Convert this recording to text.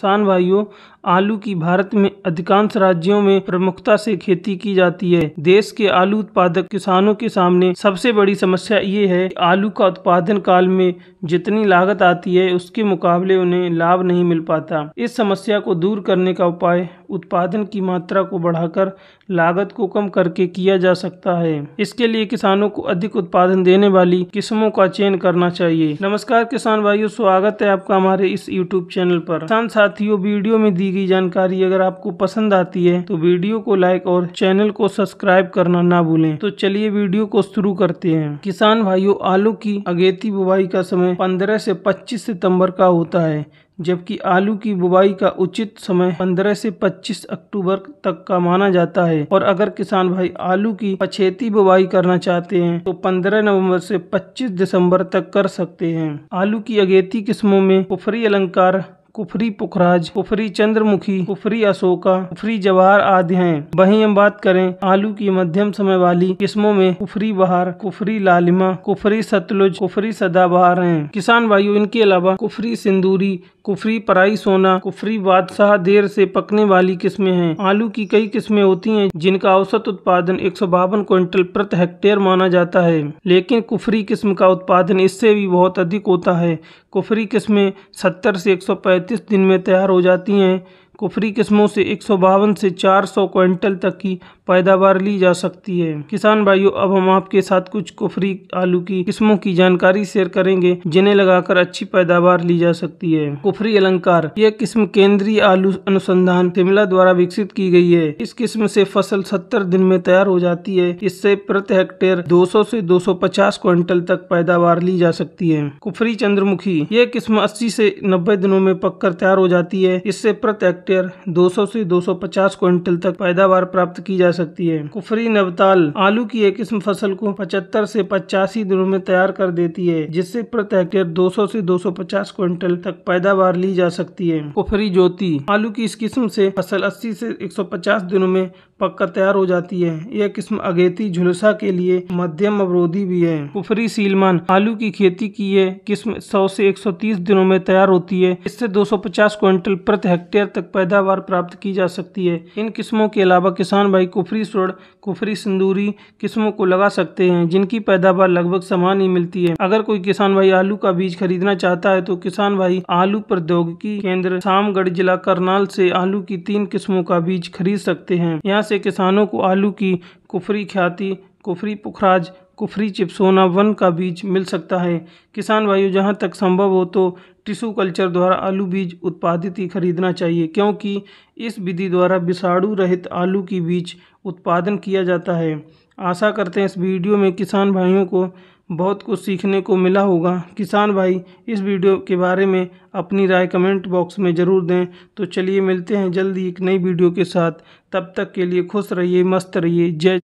किसान भाइयों आलू की भारत में अधिकांश राज्यों में प्रमुखता से खेती की जाती है देश के आलू उत्पादक किसानों के सामने सबसे बड़ी समस्या ये है कि आलू का उत्पादन काल में जितनी लागत आती है उसके मुकाबले उन्हें लाभ नहीं मिल पाता इस समस्या को दूर करने का उपाय उत्पादन की मात्रा को बढ़ाकर लागत को कम करके किया जा सकता है इसके लिए किसानों को अधिक उत्पादन देने वाली किस्मों का चयन करना चाहिए नमस्कार किसान भाइयों स्वागत है आपका हमारे इस यूट्यूब चैनल पर किसान साथियों वीडियो में दी गई जानकारी अगर आपको पसंद आती है तो वीडियो को लाइक और चैनल को सब्सक्राइब करना ना भूलें तो चलिए वीडियो को शुरू करते हैं किसान भाइयों आलू की अगेती बुवाई का समय पंद्रह से पच्चीस सितम्बर का होता है जबकि आलू की बुवाई का उचित समय 15 से 25 अक्टूबर तक का माना जाता है और अगर किसान भाई आलू की पछेती बुवाई करना चाहते हैं तो 15 नवंबर से 25 दिसंबर तक कर सकते हैं आलू की अगेती किस्मों में उफरी अलंकार कुफरी पुखराज कुफरी चंद्रमुखी कुफरी अशोका कुफरी जवार आदि हैं वहीं हम बात करें आलू की मध्यम समय वाली किस्मों में कुफरी बहार कुफरी लालिमा कुफरी सतलुज कुफरी सदाबहार हैं किसान भाइयों इनके अलावा कुफरी सिंदूरी कुफरी पराई सोना कुफरी बादशाह देर से पकने वाली किस्में हैं आलू की कई किस्में होती हैं जिनका औसत उत्पादन एक क्विंटल प्रति हेक्टेयर माना जाता है लेकिन कुफरी किस्म का उत्पादन इससे भी बहुत अधिक होता है कुफरी किस्में सत्तर से एक पैंतीस दिन में तैयार हो जाती हैं कुफरी किस्मों से एक से 400 क्विंटल तक की पैदावार ली जा सकती है किसान भाइयों अब हम आपके साथ कुछ कुफरी आलू की किस्मों की जानकारी शेयर करेंगे जिन्हें लगाकर अच्छी पैदावार ली जा सकती है कुफरी अलंकार यह किस्म केंद्रीय आलू अनुसंधान शिमला द्वारा विकसित की गई है इस किस्म से फसल 70 दिन में तैयार हो जाती है इससे प्रति हेक्टेयर 200 से 250 क्विंटल तक पैदावार ली जा सकती है कुफरी चंद्रमुखी यह किस्म अस्सी से नब्बे दिनों में पककर तैयार हो जाती है इससे प्रति हेक्टेयर हेक्टेयर 200 से 250 क्विंटल तक पैदावार प्राप्त की जा सकती है कुफरी नवताल आलू की एक किस्म फसल को 75 से पचासी दिनों में तैयार कर देती है जिससे प्रति हेक्टेयर 200 से 250 क्विंटल तक पैदावार ली जा सकती है कुफरी ज्योति आलू की इस किस्म से फसल 80 से 150 दिनों में पक्का तैयार हो जाती है यह किस्म अगेती झुलसा के लिए मध्यम अवरोधी भी है कुफरी सीलमान आलू की खेती की यह किस्म सौ से एक दिनों में तैयार होती है इससे दो सौ क्विंटल प्रति हेक्टेयर तक पैदावार प्राप्त की जा सकती है इन किस्मों के अलावा किसान भाई कुफरी स्वर्ण कुफरी सिंदूरी किस्मों को लगा सकते हैं जिनकी पैदावार लगभग समान ही मिलती है अगर कोई किसान भाई आलू का बीज खरीदना चाहता है तो किसान भाई आलू प्रौद्योगिकी केंद्र शामगढ़ जिला करनाल से आलू की तीन किस्मों का बीज खरीद सकते हैं यहाँ से किसानों को आलू की कुफरी ख्याति कुफरी पुखराज कुफरी चिप्स होना वन का बीज मिल सकता है किसान भाइयों जहाँ तक संभव हो तो टिशू कल्चर द्वारा आलू बीज उत्पादित ही खरीदना चाहिए क्योंकि इस विधि द्वारा विषाणु रहित आलू की बीज उत्पादन किया जाता है आशा करते हैं इस वीडियो में किसान भाइयों को बहुत कुछ सीखने को मिला होगा किसान भाई इस वीडियो के बारे में अपनी राय कमेंट बॉक्स में ज़रूर दें तो चलिए मिलते हैं जल्दी एक नई वीडियो के साथ तब तक के लिए खुश रहिए मस्त रहिए जय